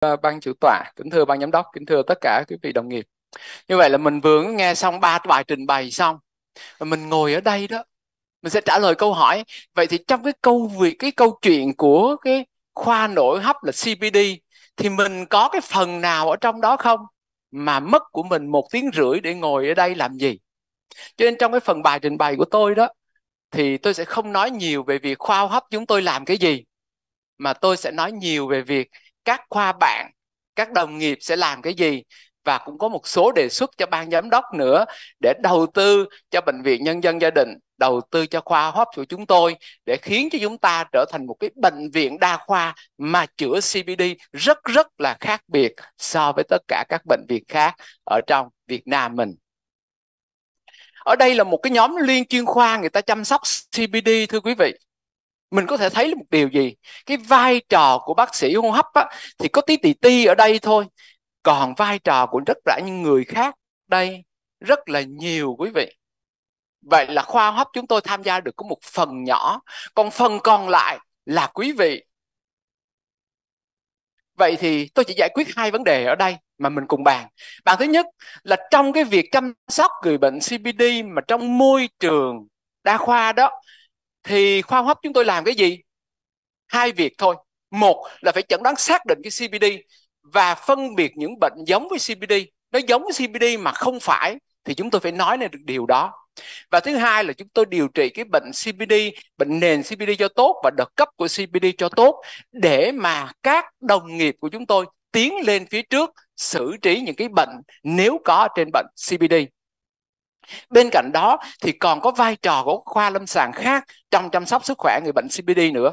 Ờ, ban chủ tọa kính thưa ban giám đốc kính thưa tất cả quý vị đồng nghiệp như vậy là mình vừa nghe xong ba bài trình bày xong mình ngồi ở đây đó mình sẽ trả lời câu hỏi vậy thì trong cái câu việc cái câu chuyện của cái khoa nội hấp là CPD thì mình có cái phần nào ở trong đó không mà mất của mình một tiếng rưỡi để ngồi ở đây làm gì cho nên trong cái phần bài trình bày của tôi đó thì tôi sẽ không nói nhiều về việc khoa hấp chúng tôi làm cái gì mà tôi sẽ nói nhiều về việc các khoa bạn các đồng nghiệp sẽ làm cái gì và cũng có một số đề xuất cho ban giám đốc nữa để đầu tư cho bệnh viện nhân dân gia đình đầu tư cho khoa hấp của chúng tôi để khiến cho chúng ta trở thành một cái bệnh viện đa khoa mà chữa CBD rất rất là khác biệt so với tất cả các bệnh viện khác ở trong Việt Nam mình. Ở đây là một cái nhóm liên chuyên khoa người ta chăm sóc CBD thưa quý vị mình có thể thấy một điều gì cái vai trò của bác sĩ hô hấp á, thì có tí tì ti ở đây thôi còn vai trò của rất là những người khác đây rất là nhiều quý vị vậy là khoa hô hấp chúng tôi tham gia được có một phần nhỏ còn phần còn lại là quý vị vậy thì tôi chỉ giải quyết hai vấn đề ở đây mà mình cùng bàn bàn thứ nhất là trong cái việc chăm sóc người bệnh cbd mà trong môi trường đa khoa đó thì khoa hấp chúng tôi làm cái gì hai việc thôi một là phải chẩn đoán xác định cái CBD và phân biệt những bệnh giống với CBD nó giống với CBD mà không phải thì chúng tôi phải nói lên được điều đó và thứ hai là chúng tôi điều trị cái bệnh CBD bệnh nền CBD cho tốt và đợt cấp của CBD cho tốt để mà các đồng nghiệp của chúng tôi tiến lên phía trước xử trí những cái bệnh nếu có trên bệnh CBD bên cạnh đó thì còn có vai trò của khoa lâm sàng khác trong chăm sóc sức khỏe người bệnh CBD nữa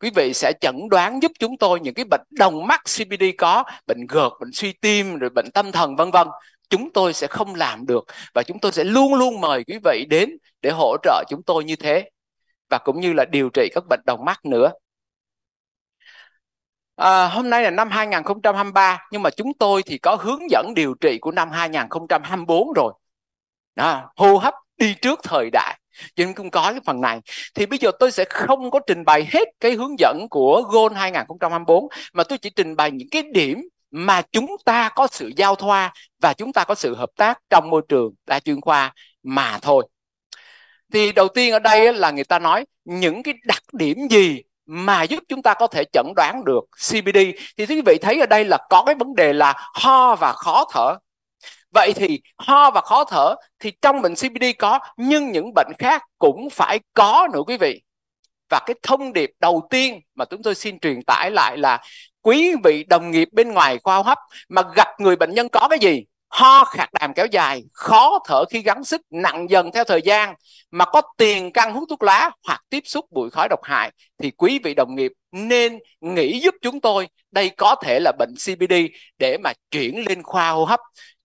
quý vị sẽ chẩn đoán giúp chúng tôi những cái bệnh đồng mắt CBD có bệnh gợt bệnh suy tim rồi bệnh tâm thần vân vân chúng tôi sẽ không làm được và chúng tôi sẽ luôn luôn mời quý vị đến để hỗ trợ chúng tôi như thế và cũng như là điều trị các bệnh đồng mắt nữa À, hôm nay là năm 2023 nhưng mà chúng tôi thì có hướng dẫn điều trị của năm 2024 rồi đó, à, hô hấp đi trước thời đại cho nên cũng có cái phần này thì bây giờ tôi sẽ không có trình bày hết cái hướng dẫn của Gold 2024 mà tôi chỉ trình bày những cái điểm mà chúng ta có sự giao thoa và chúng ta có sự hợp tác trong môi trường đa chuyên khoa mà thôi thì đầu tiên ở đây là người ta nói những cái đặc điểm gì mà giúp chúng ta có thể chẩn đoán được CBD thì quý vị thấy ở đây là có cái vấn đề là ho và khó thở vậy thì ho và khó thở thì trong bệnh CBD có nhưng những bệnh khác cũng phải có nữa quý vị và cái thông điệp đầu tiên mà chúng tôi xin truyền tải lại là quý vị đồng nghiệp bên ngoài khoa hô hấp mà gặp người bệnh nhân có cái gì ho khạc đàm kéo dài khó thở khi gắng sức nặng dần theo thời gian mà có tiền căn hút thuốc lá hoặc tiếp xúc bụi khói độc hại thì quý vị đồng nghiệp nên nghĩ giúp chúng tôi đây có thể là bệnh CBD để mà chuyển lên khoa hô hấp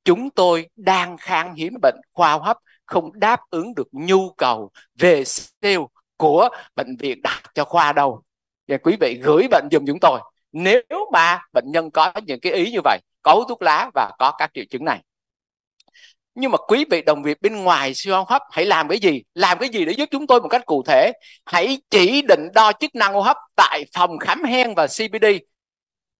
chúng tôi đang khan hiếm bệnh khoa hấp không đáp ứng được nhu cầu về siêu của bệnh viện đặt cho khoa đâu và quý vị gửi bệnh dùm chúng tôi nếu mà bệnh nhân có những cái ý như vậy có thuốc lá và có các triệu chứng này nhưng mà quý vị đồng nghiệp bên ngoài siêu hô hấp hãy làm cái gì làm cái gì để giúp chúng tôi một cách cụ thể hãy chỉ định đo chức năng hô hấp tại phòng khám hen và cbd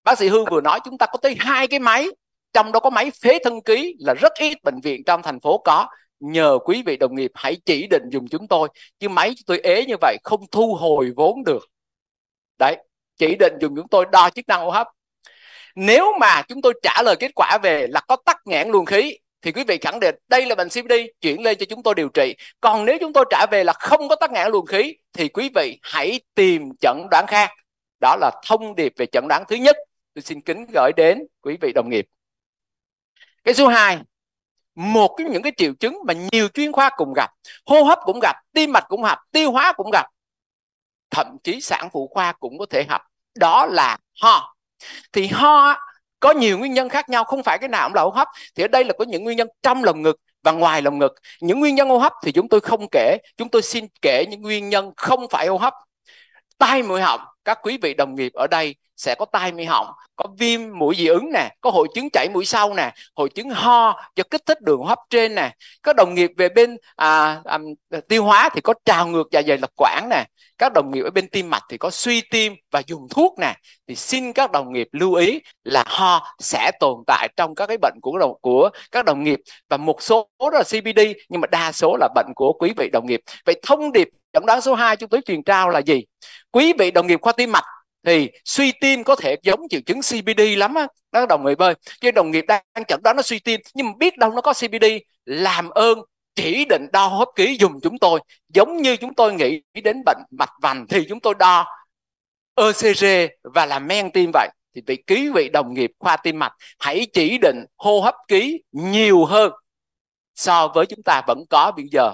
bác sĩ hương vừa nói chúng ta có tới hai cái máy trong đó có máy phế thân ký là rất ít bệnh viện trong thành phố có nhờ quý vị đồng nghiệp hãy chỉ định dùng chúng tôi chứ máy chúng tôi ế như vậy không thu hồi vốn được đấy chỉ định dùng chúng tôi đo chức năng hô hấp nếu mà chúng tôi trả lời kết quả về là có tắc nghẽn luồng khí thì quý vị khẳng định đây là bệnh CBD chuyển lên cho chúng tôi điều trị còn nếu chúng tôi trả về là không có tắc nghẽn luồng khí thì quý vị hãy tìm chẩn đoán khác đó là thông điệp về chẩn đoán thứ nhất tôi xin kính gửi đến quý vị đồng nghiệp cái số 2 một cái những cái triệu chứng mà nhiều chuyên khoa cùng gặp hô hấp cũng gặp tim mạch cũng gặp tiêu hóa cũng gặp thậm chí sản phụ khoa cũng có thể gặp đó là ho thì ho có nhiều nguyên nhân khác nhau không phải cái nào cũng là hô hấp thì ở đây là có những nguyên nhân trong lồng ngực và ngoài lồng ngực những nguyên nhân hô hấp thì chúng tôi không kể chúng tôi xin kể những nguyên nhân không phải hô hấp tai mũi họng các quý vị đồng nghiệp ở đây sẽ có tai mũi họng có viêm mũi dị ứng nè có hội chứng chảy mũi sau nè hội chứng ho do kích thích đường hấp trên nè các đồng nghiệp về bên à, à, tiêu hóa thì có trào ngược dạ dày lập quản nè các đồng nghiệp ở bên tim mạch thì có suy tim và dùng thuốc nè thì xin các đồng nghiệp lưu ý là ho sẽ tồn tại trong các cái bệnh của đồng, của các đồng nghiệp và một số là CBD nhưng mà đa số là bệnh của quý vị đồng nghiệp vậy thông điệp chẩn đoán số 2 chúng tôi truyền trao là gì quý vị đồng nghiệp khoa tim mạch thì suy tim có thể giống triệu chứng CBD lắm á đó đồng nghiệp ơi chứ đồng nghiệp đang chẩn đoán nó suy tim nhưng mà biết đâu nó có CBD làm ơn chỉ định đo hấp ký dùng chúng tôi giống như chúng tôi nghĩ đến bệnh mạch vành thì chúng tôi đo ECG và làm men tim vậy thì vị ký vị đồng nghiệp khoa tim mạch hãy chỉ định hô hấp ký nhiều hơn so với chúng ta vẫn có bây giờ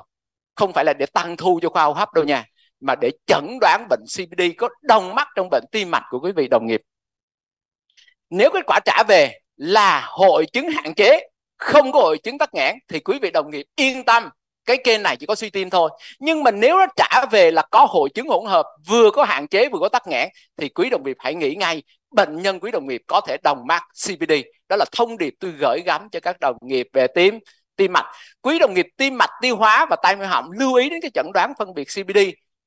không phải là để tăng thu cho khoa hô hấp đâu nha mà để chẩn đoán bệnh CBD có đồng mắc trong bệnh tim mạch của quý vị đồng nghiệp nếu kết quả trả về là hội chứng hạn chế không có hội chứng tắc nghẽn thì quý vị đồng nghiệp yên tâm cái kênh này chỉ có suy tim thôi nhưng mà nếu nó trả về là có hội chứng hỗn hợp vừa có hạn chế vừa có tắc nghẽn thì quý đồng nghiệp hãy nghĩ ngay bệnh nhân quý đồng nghiệp có thể đồng mắc CBD đó là thông điệp tôi gửi gắm cho các đồng nghiệp về tim tim mạch quý đồng nghiệp tim mạch tiêu hóa và tai mũi họng lưu ý đến cái chẩn đoán phân biệt CBD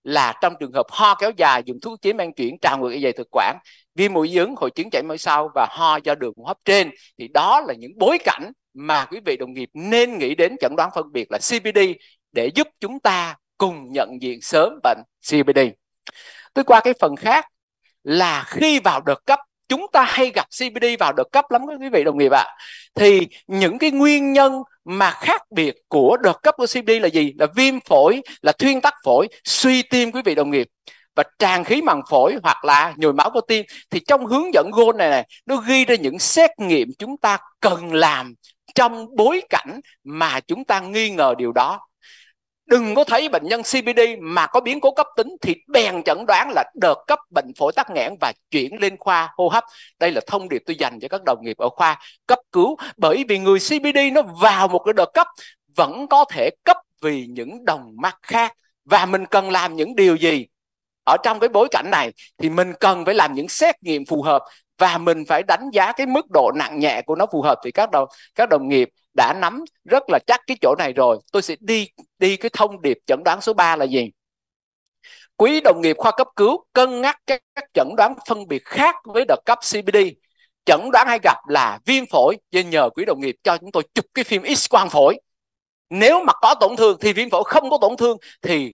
là trong trường hợp ho kéo dài dùng thuốc chế mang chuyển trào ngược dạ dày thực quản viêm mũi dị hội chứng chảy mũi sau và ho do đường hô hấp trên thì đó là những bối cảnh mà quý vị đồng nghiệp nên nghĩ đến chẩn đoán phân biệt là CBD để giúp chúng ta cùng nhận diện sớm bệnh CBD. Tôi qua cái phần khác là khi vào đợt cấp chúng ta hay gặp CBD vào đợt cấp lắm các quý vị đồng nghiệp ạ. À. Thì những cái nguyên nhân mà khác biệt của đợt cấp của OCD là gì? Là viêm phổi, là thuyên tắc phổi, suy tim quý vị đồng nghiệp và tràn khí màng phổi hoặc là nhồi máu cơ tim thì trong hướng dẫn gôn này này nó ghi ra những xét nghiệm chúng ta cần làm trong bối cảnh mà chúng ta nghi ngờ điều đó đừng có thấy bệnh nhân CBD mà có biến cố cấp tính thì bèn chẩn đoán là đợt cấp bệnh phổi tắc nghẽn và chuyển lên khoa hô hấp. Đây là thông điệp tôi dành cho các đồng nghiệp ở khoa cấp cứu bởi vì người CBD nó vào một cái đợt cấp vẫn có thể cấp vì những đồng mắc khác và mình cần làm những điều gì ở trong cái bối cảnh này thì mình cần phải làm những xét nghiệm phù hợp và mình phải đánh giá cái mức độ nặng nhẹ của nó phù hợp thì các đồng các đồng nghiệp đã nắm rất là chắc cái chỗ này rồi tôi sẽ đi đi cái thông điệp chẩn đoán số 3 là gì quý đồng nghiệp khoa cấp cứu cân nhắc các, các chẩn đoán phân biệt khác với đợt cấp CBD chẩn đoán hay gặp là viêm phổi nên nhờ quý đồng nghiệp cho chúng tôi chụp cái phim X quang phổi nếu mà có tổn thương thì viêm phổi không có tổn thương thì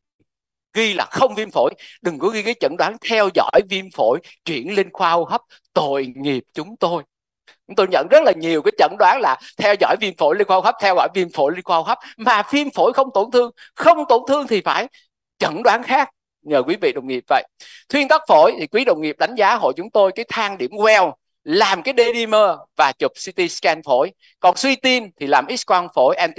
ghi là không viêm phổi đừng có ghi cái chẩn đoán theo dõi viêm phổi chuyển lên khoa hô hấp tội nghiệp chúng tôi Chúng tôi nhận rất là nhiều cái chẩn đoán là theo dõi viêm phổi liên quan hấp, theo dõi viêm phổi liên quan hấp mà viêm phổi không tổn thương, không tổn thương thì phải chẩn đoán khác nhờ quý vị đồng nghiệp vậy. Thuyên tắc phổi thì quý đồng nghiệp đánh giá hội chúng tôi cái thang điểm well làm cái D-dimer và chụp CT scan phổi. Còn suy tim thì làm X-quang phổi, nt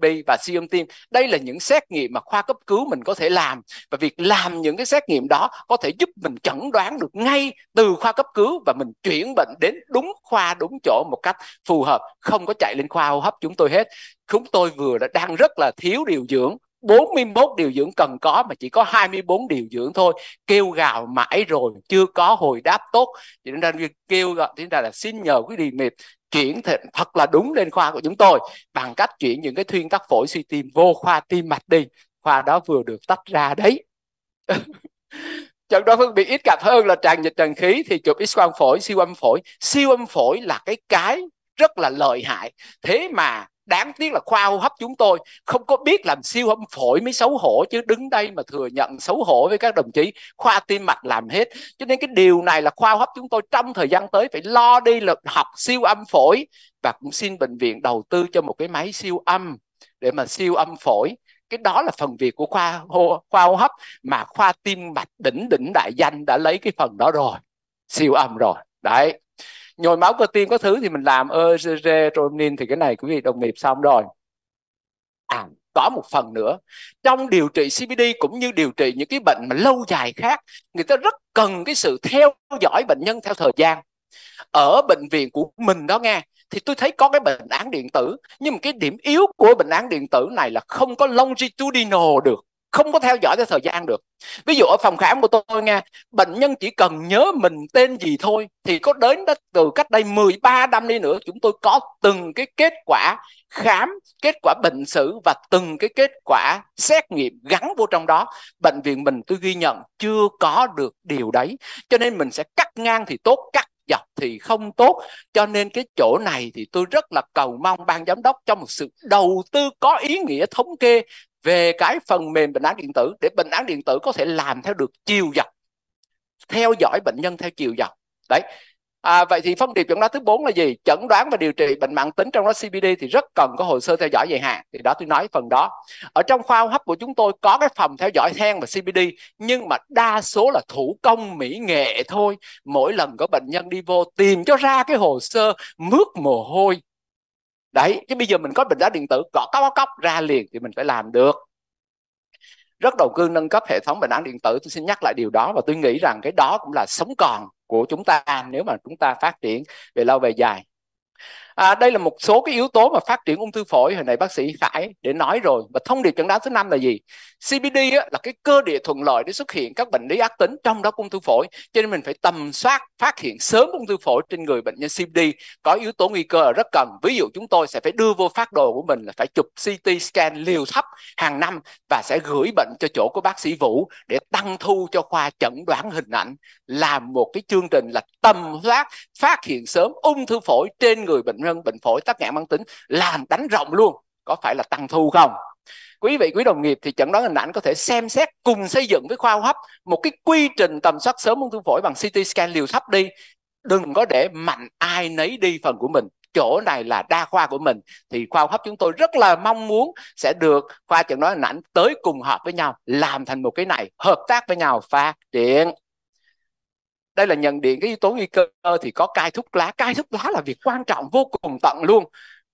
B và siêu âm tim. Đây là những xét nghiệm mà khoa cấp cứu mình có thể làm và việc làm những cái xét nghiệm đó có thể giúp mình chẩn đoán được ngay từ khoa cấp cứu và mình chuyển bệnh đến đúng khoa đúng chỗ một cách phù hợp, không có chạy lên khoa hô hấp chúng tôi hết. Chúng tôi vừa đã đang rất là thiếu điều dưỡng 41 điều dưỡng cần có mà chỉ có 24 điều dưỡng thôi kêu gào mãi rồi chưa có hồi đáp tốt cho nên là kêu gọi chúng ta là xin nhờ quý điều mệt chuyển thật, là đúng lên khoa của chúng tôi bằng cách chuyển những cái thuyên tắc phổi suy tim vô khoa tim mạch đi khoa đó vừa được tách ra đấy trận đo phân biệt ít gặp hơn là tràn dịch tràn khí thì chụp x quang phổi siêu âm phổi siêu âm phổi là cái cái rất là lợi hại thế mà đáng tiếc là khoa hô hấp chúng tôi không có biết làm siêu âm phổi mới xấu hổ chứ đứng đây mà thừa nhận xấu hổ với các đồng chí khoa tim mạch làm hết cho nên cái điều này là khoa hô hấp chúng tôi trong thời gian tới phải lo đi là học siêu âm phổi và cũng xin bệnh viện đầu tư cho một cái máy siêu âm để mà siêu âm phổi cái đó là phần việc của khoa hô, khoa hô hấp mà khoa tim mạch đỉnh đỉnh đại danh đã lấy cái phần đó rồi siêu âm rồi đấy nhồi máu cơ tim có thứ thì mình làm ECG thì cái này quý vị đồng nghiệp xong rồi à có một phần nữa trong điều trị CBD cũng như điều trị những cái bệnh mà lâu dài khác người ta rất cần cái sự theo dõi bệnh nhân theo thời gian ở bệnh viện của mình đó nghe thì tôi thấy có cái bệnh án điện tử nhưng mà cái điểm yếu của bệnh án điện tử này là không có longitudinal được không có theo dõi theo thời gian được ví dụ ở phòng khám của tôi nghe bệnh nhân chỉ cần nhớ mình tên gì thôi thì có đến đó từ cách đây 13 năm đi nữa chúng tôi có từng cái kết quả khám kết quả bệnh sử và từng cái kết quả xét nghiệm gắn vô trong đó bệnh viện mình tôi ghi nhận chưa có được điều đấy cho nên mình sẽ cắt ngang thì tốt cắt dọc thì không tốt cho nên cái chỗ này thì tôi rất là cầu mong ban giám đốc cho một sự đầu tư có ý nghĩa thống kê về cái phần mềm bệnh án điện tử để bệnh án điện tử có thể làm theo được chiều dọc theo dõi bệnh nhân theo chiều dọc đấy à, vậy thì phân điệp chẩn đoán thứ bốn là gì chẩn đoán và điều trị bệnh mạng tính trong đó CBD thì rất cần có hồ sơ theo dõi dài hạn thì đó tôi nói phần đó ở trong khoa hấp của chúng tôi có cái phòng theo dõi than và CBD nhưng mà đa số là thủ công mỹ nghệ thôi mỗi lần có bệnh nhân đi vô tìm cho ra cái hồ sơ mướt mồ hôi đấy chứ bây giờ mình có bình giá điện tử gõ cóc cốc ra liền thì mình phải làm được rất đầu cư nâng cấp hệ thống bình án điện tử tôi xin nhắc lại điều đó và tôi nghĩ rằng cái đó cũng là sống còn của chúng ta nếu mà chúng ta phát triển về lâu về dài à, đây là một số cái yếu tố mà phát triển ung thư phổi hồi nãy bác sĩ khải để nói rồi và thông điệp chẩn đoán thứ năm là gì cbd á, là cái cơ địa thuận lợi để xuất hiện các bệnh lý ác tính trong đó ung thư phổi cho nên mình phải tầm soát phát hiện sớm ung thư phổi trên người bệnh nhân cbd có yếu tố nguy cơ rất cần ví dụ chúng tôi sẽ phải đưa vô phát đồ của mình là phải chụp ct scan liều thấp hàng năm và sẽ gửi bệnh cho chỗ của bác sĩ vũ để tăng thu cho khoa chẩn đoán hình ảnh làm một cái chương trình là tầm soát phát hiện sớm ung thư phổi trên người bệnh nhân bệnh phổi tắc nghẽn mãn tính làm đánh rộng luôn có phải là tăng thu không quý vị quý đồng nghiệp thì chẩn đoán hình ảnh có thể xem xét cùng xây dựng với khoa hô hấp một cái quy trình tầm soát sớm ung thư phổi bằng CT scan liều thấp đi đừng có để mạnh ai nấy đi phần của mình chỗ này là đa khoa của mình thì khoa hô hấp chúng tôi rất là mong muốn sẽ được khoa chẩn đoán hình ảnh tới cùng hợp với nhau làm thành một cái này hợp tác với nhau phát triển đây là nhận điện cái yếu tố nguy cơ thì có cai thuốc lá cai thuốc lá là việc quan trọng vô cùng tận luôn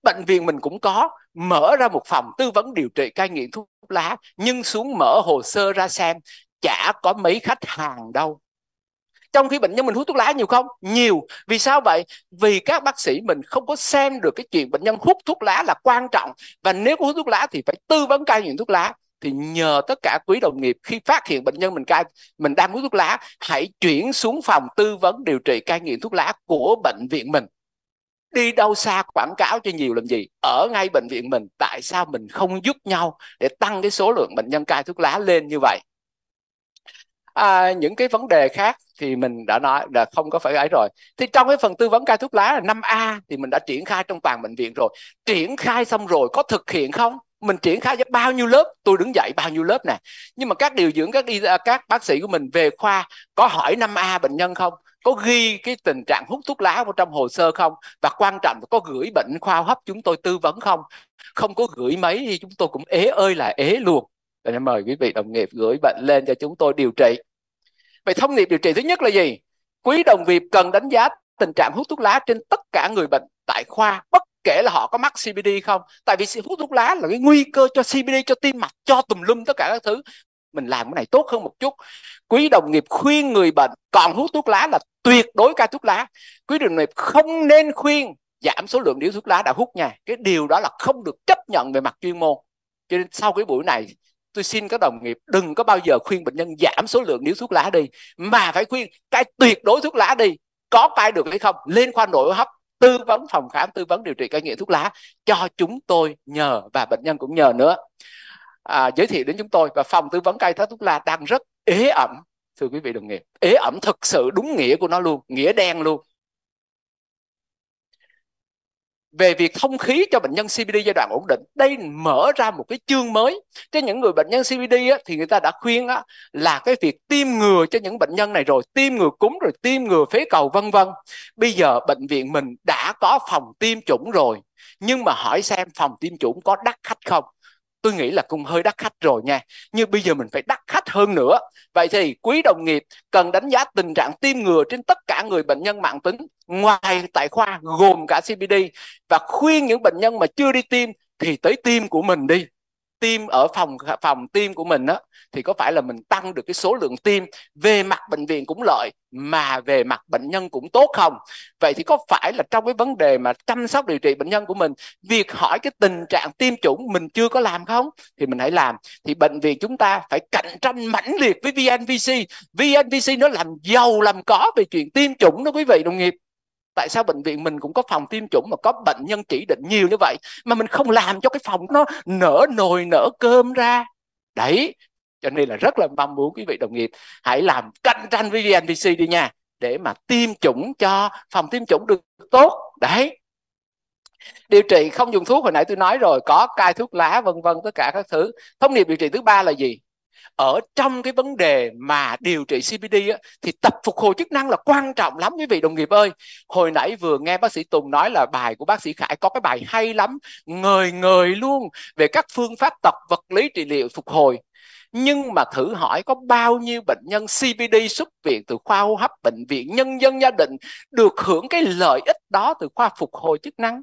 bệnh viện mình cũng có mở ra một phòng tư vấn điều trị cai nghiện thuốc lá nhưng xuống mở hồ sơ ra xem chả có mấy khách hàng đâu trong khi bệnh nhân mình hút thuốc lá nhiều không nhiều vì sao vậy vì các bác sĩ mình không có xem được cái chuyện bệnh nhân hút thuốc lá là quan trọng và nếu có hút thuốc lá thì phải tư vấn cai nghiện thuốc lá thì nhờ tất cả quý đồng nghiệp khi phát hiện bệnh nhân mình cai mình đang hút thuốc lá hãy chuyển xuống phòng tư vấn điều trị cai nghiện thuốc lá của bệnh viện mình đi đâu xa quảng cáo cho nhiều làm gì ở ngay bệnh viện mình tại sao mình không giúp nhau để tăng cái số lượng bệnh nhân cai thuốc lá lên như vậy à, những cái vấn đề khác thì mình đã nói là không có phải ấy rồi thì trong cái phần tư vấn cai thuốc lá là 5A thì mình đã triển khai trong toàn bệnh viện rồi triển khai xong rồi có thực hiện không mình triển khai cho bao nhiêu lớp tôi đứng dậy bao nhiêu lớp nè nhưng mà các điều dưỡng các y các bác sĩ của mình về khoa có hỏi 5 a bệnh nhân không có ghi cái tình trạng hút thuốc lá vào trong hồ sơ không và quan trọng là có gửi bệnh khoa hấp chúng tôi tư vấn không không có gửi mấy thì chúng tôi cũng ế ơi là ế luôn nên mời quý vị đồng nghiệp gửi bệnh lên cho chúng tôi điều trị vậy thông điệp điều trị thứ nhất là gì quý đồng nghiệp cần đánh giá tình trạng hút thuốc lá trên tất cả người bệnh tại khoa bất kể là họ có mắc CBD không tại vì hút thuốc lá là cái nguy cơ cho CBD cho tim mạch cho tùm lum tất cả các thứ mình làm cái này tốt hơn một chút quý đồng nghiệp khuyên người bệnh còn hút thuốc lá là tuyệt đối cai thuốc lá quý đồng nghiệp không nên khuyên giảm số lượng điếu thuốc lá đã hút nha cái điều đó là không được chấp nhận về mặt chuyên môn cho nên sau cái buổi này tôi xin các đồng nghiệp đừng có bao giờ khuyên bệnh nhân giảm số lượng điếu thuốc lá đi mà phải khuyên cai tuyệt đối thuốc lá đi có cai được hay không lên khoa nội hấp tư vấn phòng khám tư vấn điều trị cai nghiện thuốc lá cho chúng tôi nhờ và bệnh nhân cũng nhờ nữa à, giới thiệu đến chúng tôi và phòng tư vấn cai thuốc lá đang rất ế ẩm thưa quý vị đồng nghiệp ế ẩm thực sự đúng nghĩa của nó luôn nghĩa đen luôn về việc thông khí cho bệnh nhân CBD giai đoạn ổn định đây mở ra một cái chương mới cho những người bệnh nhân CBD á, thì người ta đã khuyên á, là cái việc tiêm ngừa cho những bệnh nhân này rồi tiêm ngừa cúm rồi tiêm ngừa phế cầu vân vân bây giờ bệnh viện mình đã có phòng tiêm chủng rồi nhưng mà hỏi xem phòng tiêm chủng có đắt khách không tôi nghĩ là cũng hơi đắt khách rồi nha như bây giờ mình phải đắt khách hơn nữa vậy thì quý đồng nghiệp cần đánh giá tình trạng tiêm ngừa trên tất cả người bệnh nhân mạng tính ngoài tại khoa gồm cả CBD và khuyên những bệnh nhân mà chưa đi tiêm thì tới tiêm của mình đi tim ở phòng phòng tim của mình á thì có phải là mình tăng được cái số lượng tim về mặt bệnh viện cũng lợi mà về mặt bệnh nhân cũng tốt không vậy thì có phải là trong cái vấn đề mà chăm sóc điều trị bệnh nhân của mình việc hỏi cái tình trạng tiêm chủng mình chưa có làm không thì mình hãy làm thì bệnh viện chúng ta phải cạnh tranh mãnh liệt với VNVC VNVC nó làm giàu làm có về chuyện tiêm chủng đó quý vị đồng nghiệp tại sao bệnh viện mình cũng có phòng tiêm chủng mà có bệnh nhân chỉ định nhiều như vậy mà mình không làm cho cái phòng nó nở nồi nở cơm ra đấy cho nên là rất là mong muốn quý vị đồng nghiệp hãy làm cạnh tranh với vnpc đi nha để mà tiêm chủng cho phòng tiêm chủng được tốt đấy điều trị không dùng thuốc hồi nãy tôi nói rồi có cai thuốc lá vân vân tất cả các thứ thông điệp điều trị thứ ba là gì ở trong cái vấn đề mà điều trị CBD á, thì tập phục hồi chức năng là quan trọng lắm quý vị đồng nghiệp ơi hồi nãy vừa nghe bác sĩ Tùng nói là bài của bác sĩ Khải có cái bài hay lắm ngời ngời luôn về các phương pháp tập vật lý trị liệu phục hồi nhưng mà thử hỏi có bao nhiêu bệnh nhân CBD xuất viện từ khoa hô hấp bệnh viện nhân dân gia định được hưởng cái lợi ích đó từ khoa phục hồi chức năng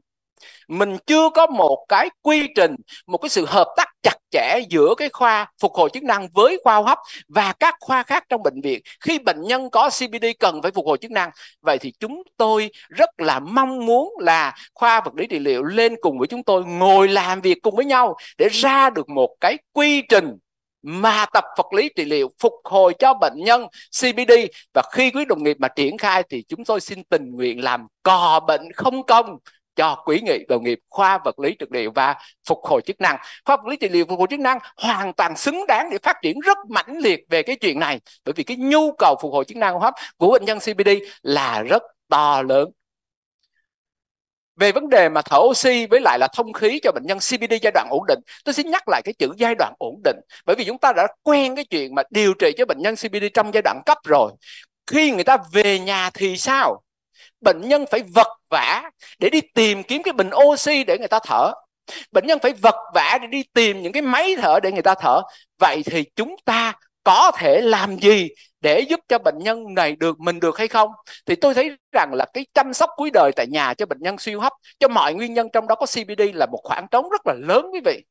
mình chưa có một cái quy trình một cái sự hợp tác chặt chẽ giữa cái khoa phục hồi chức năng với khoa hấp và các khoa khác trong bệnh viện khi bệnh nhân có CBD cần phải phục hồi chức năng vậy thì chúng tôi rất là mong muốn là khoa vật lý trị liệu lên cùng với chúng tôi ngồi làm việc cùng với nhau để ra được một cái quy trình mà tập vật lý trị liệu phục hồi cho bệnh nhân CBD và khi quý đồng nghiệp mà triển khai thì chúng tôi xin tình nguyện làm cò bệnh không công cho quý nghị đồng nghiệp khoa vật lý trị địa và phục hồi chức năng khoa vật lý trị địa phục hồi chức năng hoàn toàn xứng đáng để phát triển rất mãnh liệt về cái chuyện này bởi vì cái nhu cầu phục hồi chức năng hô hấp của bệnh nhân CBD là rất to lớn về vấn đề mà thở oxy với lại là thông khí cho bệnh nhân CBD giai đoạn ổn định tôi xin nhắc lại cái chữ giai đoạn ổn định bởi vì chúng ta đã quen cái chuyện mà điều trị cho bệnh nhân CBD trong giai đoạn cấp rồi khi người ta về nhà thì sao bệnh nhân phải vật vả để đi tìm kiếm cái bình oxy để người ta thở bệnh nhân phải vật vả để đi tìm những cái máy thở để người ta thở vậy thì chúng ta có thể làm gì để giúp cho bệnh nhân này được mình được hay không thì tôi thấy rằng là cái chăm sóc cuối đời tại nhà cho bệnh nhân siêu hấp cho mọi nguyên nhân trong đó có CBD là một khoảng trống rất là lớn quý vị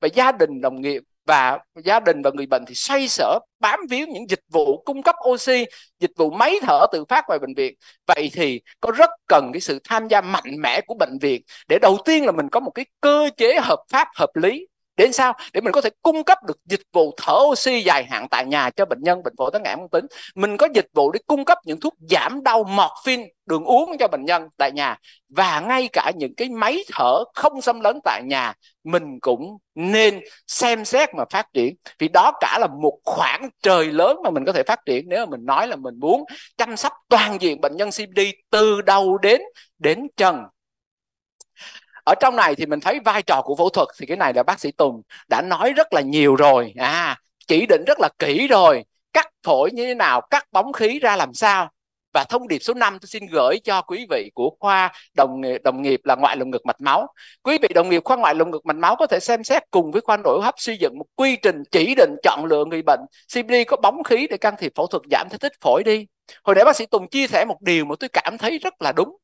và gia đình đồng nghiệp và gia đình và người bệnh thì xoay sở bám víu những dịch vụ cung cấp oxy, dịch vụ máy thở tự phát ngoài bệnh viện. Vậy thì có rất cần cái sự tham gia mạnh mẽ của bệnh viện để đầu tiên là mình có một cái cơ chế hợp pháp hợp lý để sao để mình có thể cung cấp được dịch vụ thở oxy dài hạn tại nhà cho bệnh nhân bệnh phổi tắc nghẽn mãn tính mình có dịch vụ để cung cấp những thuốc giảm đau morphine đường uống cho bệnh nhân tại nhà và ngay cả những cái máy thở không xâm lấn tại nhà mình cũng nên xem xét mà phát triển vì đó cả là một khoảng trời lớn mà mình có thể phát triển nếu mà mình nói là mình muốn chăm sóc toàn diện bệnh nhân CBD từ đầu đến đến trần ở trong này thì mình thấy vai trò của phẫu thuật thì cái này là bác sĩ Tùng đã nói rất là nhiều rồi à chỉ định rất là kỹ rồi cắt phổi như thế nào cắt bóng khí ra làm sao và thông điệp số 5 tôi xin gửi cho quý vị của khoa đồng đồng nghiệp là ngoại lồng ngực mạch máu. Quý vị đồng nghiệp khoa ngoại lồng ngực mạch máu có thể xem xét cùng với khoa nội hô hấp xây dựng một quy trình chỉ định chọn lựa người bệnh CBD có bóng khí để can thiệp phẫu thuật giảm thể tích phổi đi. Hồi nãy bác sĩ Tùng chia sẻ một điều mà tôi cảm thấy rất là đúng.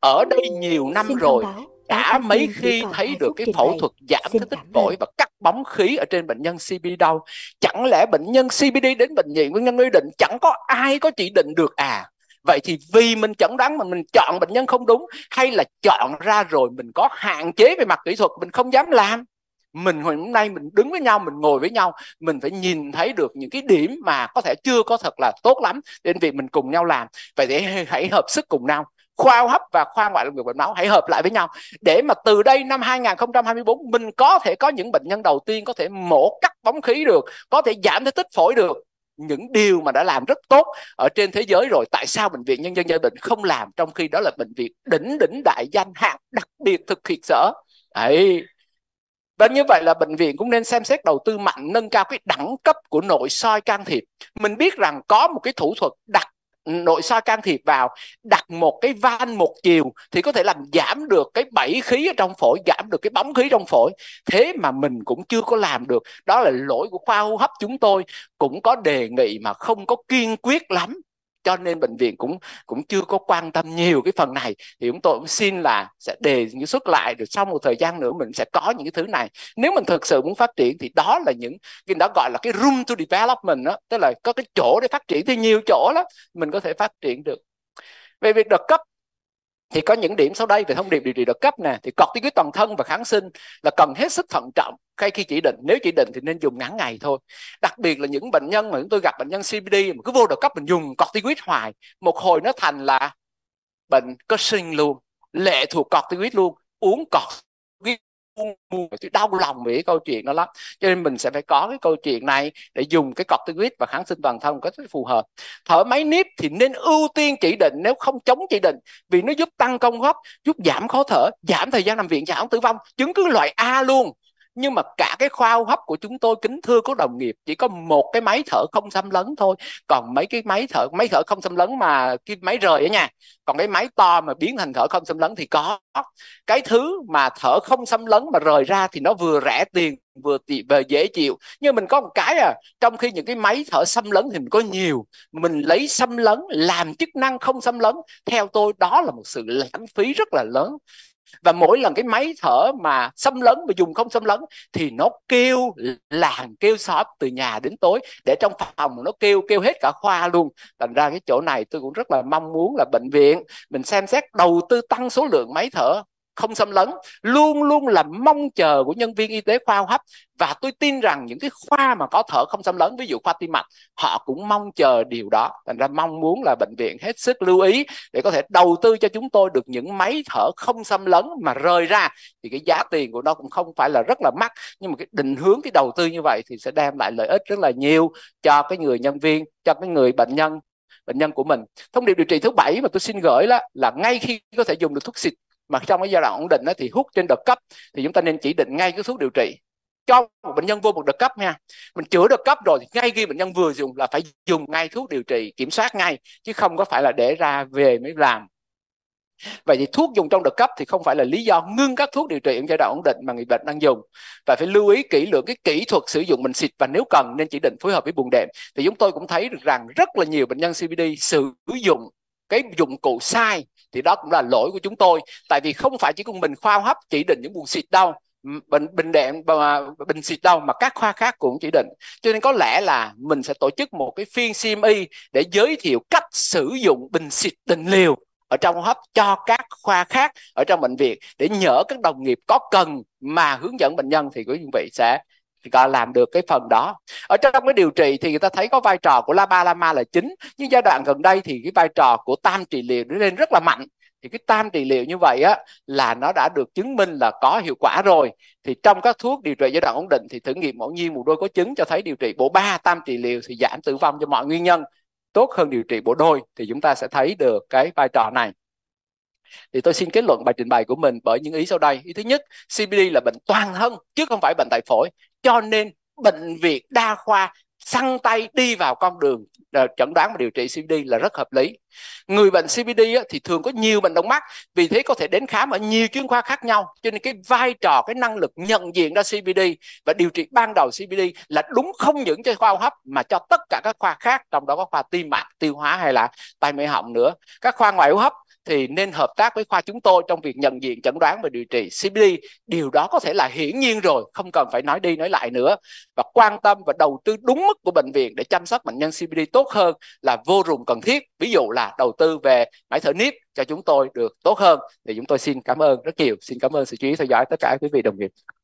Ở đây nhiều năm rồi. Báo đã mấy khi thấy được cái phẫu thuật giảm cái tích phổi và cắt bóng khí ở trên bệnh nhân CBD đâu chẳng lẽ bệnh nhân CBD đến bệnh viện nguyên nhân quy định chẳng có ai có chỉ định được à vậy thì vì mình chẩn đoán mà mình chọn bệnh nhân không đúng hay là chọn ra rồi mình có hạn chế về mặt kỹ thuật mình không dám làm mình hôm nay mình đứng với nhau mình ngồi với nhau mình phải nhìn thấy được những cái điểm mà có thể chưa có thật là tốt lắm đến việc mình cùng nhau làm vậy thì hãy hợp sức cùng nhau khoa hấp và khoa ngoại lồng ngực bệnh máu hãy hợp lại với nhau để mà từ đây năm 2024 mình có thể có những bệnh nhân đầu tiên có thể mổ cắt bóng khí được có thể giảm thể tích phổi được những điều mà đã làm rất tốt ở trên thế giới rồi tại sao bệnh viện nhân dân gia đình không làm trong khi đó là bệnh viện đỉnh đỉnh đại danh hạng đặc biệt thực hiện sở ấy và như vậy là bệnh viện cũng nên xem xét đầu tư mạnh nâng cao cái đẳng cấp của nội soi can thiệp mình biết rằng có một cái thủ thuật đặc nội soi can thiệp vào đặt một cái van một chiều thì có thể làm giảm được cái bẫy khí ở trong phổi giảm được cái bóng khí trong phổi thế mà mình cũng chưa có làm được đó là lỗi của khoa hô hấp chúng tôi cũng có đề nghị mà không có kiên quyết lắm cho nên bệnh viện cũng cũng chưa có quan tâm nhiều cái phần này thì chúng tôi cũng xin là sẽ đề xuất lại được sau một thời gian nữa mình sẽ có những cái thứ này nếu mình thực sự muốn phát triển thì đó là những cái đó gọi là cái room to development đó tức là có cái chỗ để phát triển thì nhiều chỗ lắm mình có thể phát triển được về việc được cấp thì có những điểm sau đây về thông điệp điều trị đợt cấp nè thì cọt corticoid toàn thân và kháng sinh là cần hết sức thận trọng khi khi chỉ định nếu chỉ định thì nên dùng ngắn ngày thôi đặc biệt là những bệnh nhân mà chúng tôi gặp bệnh nhân CBD mà cứ vô đợt cấp mình dùng cọt corticoid hoài một hồi nó thành là bệnh sinh luôn lệ thuộc cọt corticoid luôn uống cọt buồn tôi đau lòng vì cái câu chuyện đó lắm cho nên mình sẽ phải có cái câu chuyện này để dùng cái corticoid và kháng sinh toàn thân có thể phù hợp thở máy níp thì nên ưu tiên chỉ định nếu không chống chỉ định vì nó giúp tăng công hấp giúp giảm khó thở giảm thời gian nằm viện giảm tử vong chứng cứ loại A luôn nhưng mà cả cái khoa hô hấp của chúng tôi kính thưa các đồng nghiệp chỉ có một cái máy thở không xâm lấn thôi còn mấy cái máy thở máy thở không xâm lấn mà cái máy rời ở nha còn cái máy to mà biến thành thở không xâm lấn thì có cái thứ mà thở không xâm lấn mà rời ra thì nó vừa rẻ tiền vừa tị về dễ chịu nhưng mình có một cái à trong khi những cái máy thở xâm lấn thì mình có nhiều mình lấy xâm lấn làm chức năng không xâm lấn theo tôi đó là một sự lãng phí rất là lớn và mỗi lần cái máy thở mà xâm lấn mà dùng không xâm lấn thì nó kêu làng kêu xóm từ nhà đến tối để trong phòng nó kêu kêu hết cả khoa luôn thành ra cái chỗ này tôi cũng rất là mong muốn là bệnh viện mình xem xét đầu tư tăng số lượng máy thở không xâm lấn luôn luôn là mong chờ của nhân viên y tế khoa hô hấp và tôi tin rằng những cái khoa mà có thở không xâm lấn ví dụ khoa tim mạch họ cũng mong chờ điều đó thành ra mong muốn là bệnh viện hết sức lưu ý để có thể đầu tư cho chúng tôi được những máy thở không xâm lấn mà rời ra thì cái giá tiền của nó cũng không phải là rất là mắc nhưng mà cái định hướng cái đầu tư như vậy thì sẽ đem lại lợi ích rất là nhiều cho cái người nhân viên cho cái người bệnh nhân bệnh nhân của mình thông điệp điều trị thứ bảy mà tôi xin gửi là là ngay khi có thể dùng được thuốc xịt mà trong cái giai đoạn ổn định đó, thì hút trên đợt cấp thì chúng ta nên chỉ định ngay cái thuốc điều trị cho một bệnh nhân vô một đợt cấp nha mình chữa đợt cấp rồi thì ngay khi bệnh nhân vừa dùng là phải dùng ngay thuốc điều trị kiểm soát ngay chứ không có phải là để ra về mới làm vậy thì thuốc dùng trong đợt cấp thì không phải là lý do ngưng các thuốc điều trị ở giai đoạn ổn định mà người bệnh đang dùng và phải lưu ý kỹ lưỡng cái kỹ thuật sử dụng mình xịt và nếu cần nên chỉ định phối hợp với buồng đệm thì chúng tôi cũng thấy được rằng rất là nhiều bệnh nhân CBD sử dụng cái dụng cụ sai thì đó cũng là lỗi của chúng tôi tại vì không phải chỉ cùng mình khoa hấp chỉ định những buồng xịt đâu bệnh bình đệm và bình xịt đâu mà các khoa khác cũng chỉ định cho nên có lẽ là mình sẽ tổ chức một cái phiên CMI để giới thiệu cách sử dụng bình xịt định liều ở trong hấp cho các khoa khác ở trong bệnh viện để nhỡ các đồng nghiệp có cần mà hướng dẫn bệnh nhân thì quý vị sẽ gọi làm được cái phần đó ở trong cái điều trị thì người ta thấy có vai trò của lama lama là chính nhưng giai đoạn gần đây thì cái vai trò của tam trị liệu nó lên rất là mạnh thì cái tam trị liệu như vậy á là nó đã được chứng minh là có hiệu quả rồi thì trong các thuốc điều trị giai đoạn ổn định thì thử nghiệm ngẫu nhiên một đôi có chứng cho thấy điều trị bộ ba tam trị liệu thì giảm tử vong cho mọi nguyên nhân tốt hơn điều trị bộ đôi thì chúng ta sẽ thấy được cái vai trò này thì tôi xin kết luận bài trình bày của mình bởi những ý sau đây ý thứ nhất CBD là bệnh toàn thân chứ không phải bệnh tại phổi cho nên bệnh viện đa khoa săn tay đi vào con đường ờ, chẩn đoán và điều trị CBD là rất hợp lý. Người bệnh CBD thì thường có nhiều bệnh động mắt, vì thế có thể đến khám ở nhiều chuyên khoa khác nhau. Cho nên cái vai trò, cái năng lực nhận diện ra CBD và điều trị ban đầu CBD là đúng không những cho khoa hô hấp mà cho tất cả các khoa khác, trong đó có khoa tim mạch, tiêu hóa hay là tai mũi họng nữa. Các khoa ngoại hô hấp thì nên hợp tác với khoa chúng tôi trong việc nhận diện chẩn đoán và điều trị CBD điều đó có thể là hiển nhiên rồi không cần phải nói đi nói lại nữa và quan tâm và đầu tư đúng mức của bệnh viện để chăm sóc bệnh nhân CBD tốt hơn là vô cùng cần thiết ví dụ là đầu tư về máy thở níp cho chúng tôi được tốt hơn thì chúng tôi xin cảm ơn rất nhiều xin cảm ơn sự chú ý theo dõi tất cả quý vị đồng nghiệp